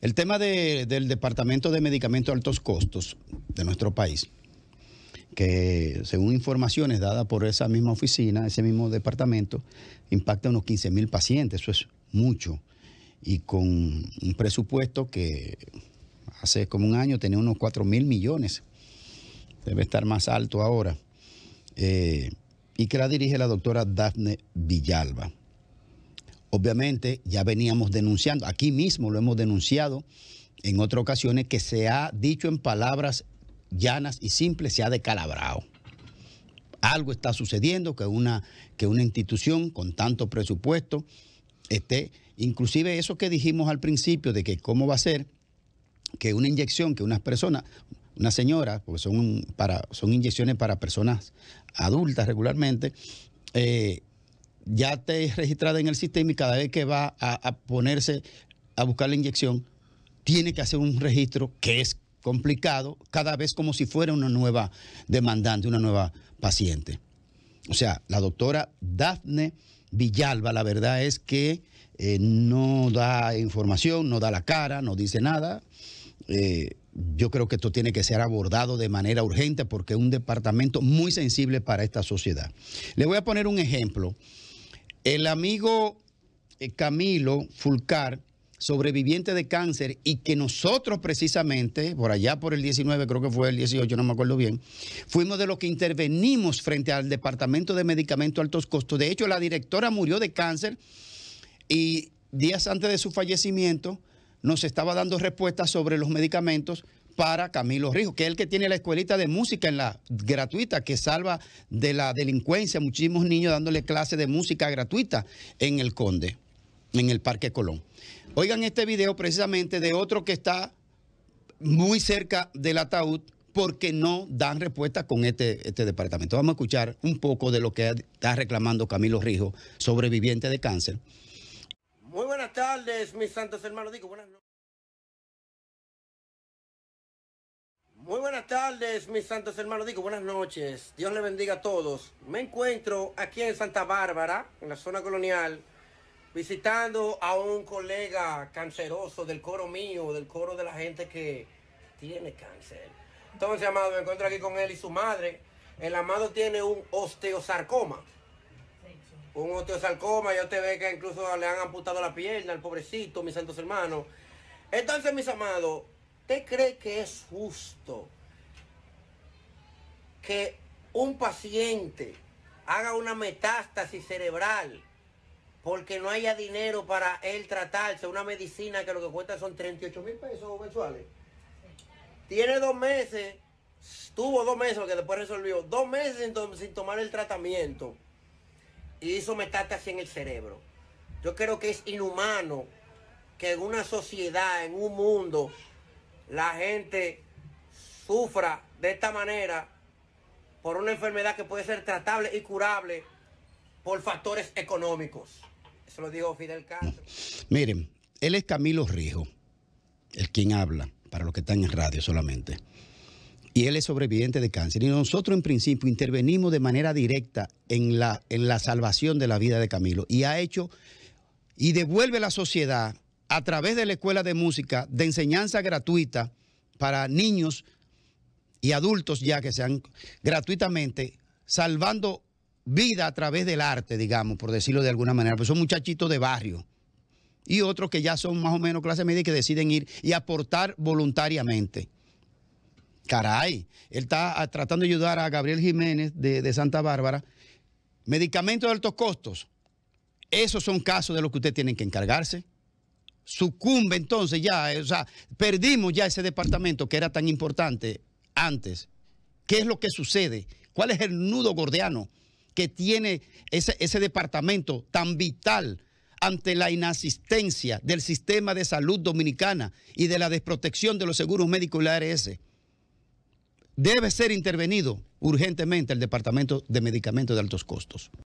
El tema del Departamento de Medicamentos de Altos Costos de nuestro país, que según informaciones dadas por esa misma oficina, ese mismo departamento, impacta a unos 15 mil pacientes, eso es mucho, y con un presupuesto que hace como un año tenía unos 4 mil millones, debe estar más alto ahora, eh, y que la dirige la doctora Dafne Villalba. Obviamente ya veníamos denunciando, aquí mismo lo hemos denunciado en otras ocasiones, que se ha dicho en palabras llanas y simples, se ha decalabrado. Algo está sucediendo que una, que una institución con tanto presupuesto esté, inclusive eso que dijimos al principio de que cómo va a ser que una inyección que unas personas, una señora, porque son, para, son inyecciones para personas adultas regularmente, eh, ya esté registrada en el sistema y cada vez que va a, ponerse a buscar la inyección, tiene que hacer un registro que es complicado, cada vez como si fuera una nueva demandante, una nueva paciente. O sea, la doctora Dafne Villalba, la verdad es que eh, no da información, no da la cara, no dice nada. Eh, yo creo que esto tiene que ser abordado de manera urgente porque es un departamento muy sensible para esta sociedad. Le voy a poner un ejemplo el amigo eh, Camilo Fulcar, sobreviviente de cáncer y que nosotros precisamente, por allá por el 19, creo que fue el 18, no me acuerdo bien, fuimos de los que intervenimos frente al Departamento de Medicamentos Altos Costos. De hecho, la directora murió de cáncer y días antes de su fallecimiento nos estaba dando respuestas sobre los medicamentos para Camilo Rijo, que es el que tiene la escuelita de música en la gratuita, que salva de la delincuencia muchísimos niños dándole clases de música gratuita en el Conde, en el Parque Colón. Oigan este video precisamente de otro que está muy cerca del ataúd porque no dan respuesta con este, este departamento. Vamos a escuchar un poco de lo que está reclamando Camilo Rijo, sobreviviente de cáncer. Muy buenas tardes, mis santos hermanos. Digo, buenas Muy buenas tardes, mis santos hermanos. Digo, buenas noches. Dios le bendiga a todos. Me encuentro aquí en Santa Bárbara, en la zona colonial, visitando a un colega canceroso del coro mío, del coro de la gente que tiene cáncer. Entonces, amado, me encuentro aquí con él y su madre. El amado tiene un osteosarcoma. Un osteosarcoma, ya usted ve que incluso le han amputado la pierna al pobrecito, mis santos hermanos. Entonces, mis amados, ¿Usted cree que es justo que un paciente haga una metástasis cerebral porque no haya dinero para él tratarse una medicina que lo que cuesta son 38 mil pesos mensuales? Tiene dos meses, tuvo dos meses, que después resolvió, dos meses sin tomar el tratamiento y hizo metástasis en el cerebro. Yo creo que es inhumano que en una sociedad, en un mundo, la gente sufra de esta manera por una enfermedad que puede ser tratable y curable por factores económicos. Eso lo dijo Fidel Castro. Miren, él es Camilo Rijo, el quien habla, para los que están en radio solamente. Y él es sobreviviente de cáncer. Y nosotros en principio intervenimos de manera directa en la, en la salvación de la vida de Camilo. Y ha hecho y devuelve a la sociedad a través de la Escuela de Música de enseñanza gratuita para niños y adultos ya que sean gratuitamente, salvando vida a través del arte, digamos, por decirlo de alguna manera, pues son muchachitos de barrio y otros que ya son más o menos clase media y que deciden ir y aportar voluntariamente. Caray, él está ah, tratando de ayudar a Gabriel Jiménez de, Santa Bárbara. Medicamentos de altos costos. Esos son casos de los que usted tienen que encargarse sucumbe entonces ya, eh, o sea, perdimos ya ese departamento que era tan importante antes. ¿Qué es lo que sucede? ¿Cuál es el nudo gordiano que tiene ese, ese departamento tan vital ante la inasistencia del sistema de salud dominicana y de la desprotección de los seguros médicos y la ARS? Debe ser intervenido urgentemente el Departamento de Medicamentos de Altos Costos.